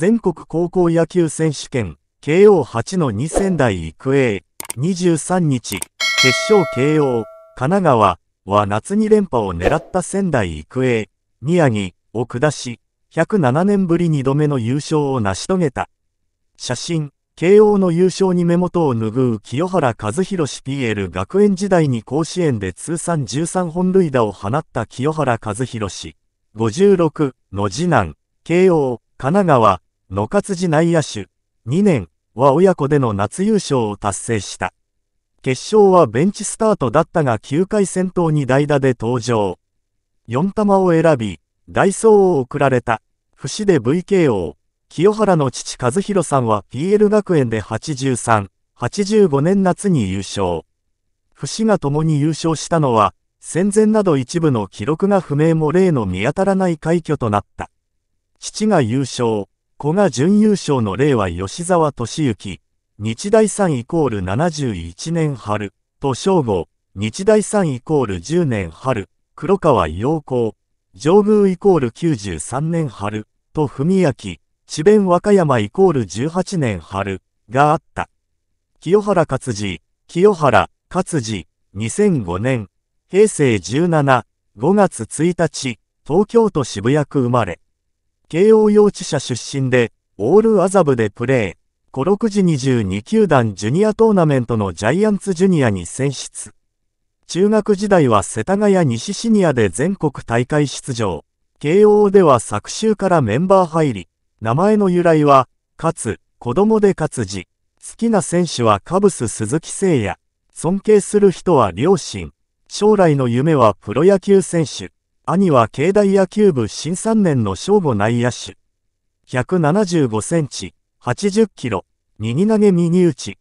全国高校野球選手権 KO8 の2仙台育英23日決勝 KO 神奈川は夏に連覇を狙った仙台育英宮城を下し107年ぶり2度目の優勝を成し遂げた写真慶応の優勝に目元を拭う清原和博 PL 学園時代に甲子園で通算13本塁打を放った清原和博56の次男慶応神奈川野勝寺内野手2年は親子での夏優勝を達成した。決勝はベンチスタートだったが9回戦闘に代打で登場。4玉を選び、代走を送られた。不死で VKO。清原の父和弘さんは PL 学園で83、85年夏に優勝。不死が共に優勝したのは、戦前など一部の記録が不明も例の見当たらない快挙となった。父が優勝、古賀準優勝の例は吉沢敏行、日大三イコール71年春、と称号、日大三イコール10年春、黒川陽光、上宮イコール93年春、と文明、智弁和歌山イコール18年春、があった。清原勝治、清原勝治、2005年、平成17、5月1日、東京都渋谷区生まれ。慶応幼稚舎出身で、オールアザブでプレー、小6時22球団ジュニアトーナメントのジャイアンツジュニアに選出。中学時代は世田谷西シニアで全国大会出場。慶応では昨週からメンバー入り、名前の由来は、かつ、子供で勝つ字。好きな選手はカブス鈴木誠也。尊敬する人は両親。将来の夢はプロ野球選手。兄は慶大野球部新3年の正午内野手。175センチ、80キロ、右投げ右打ち。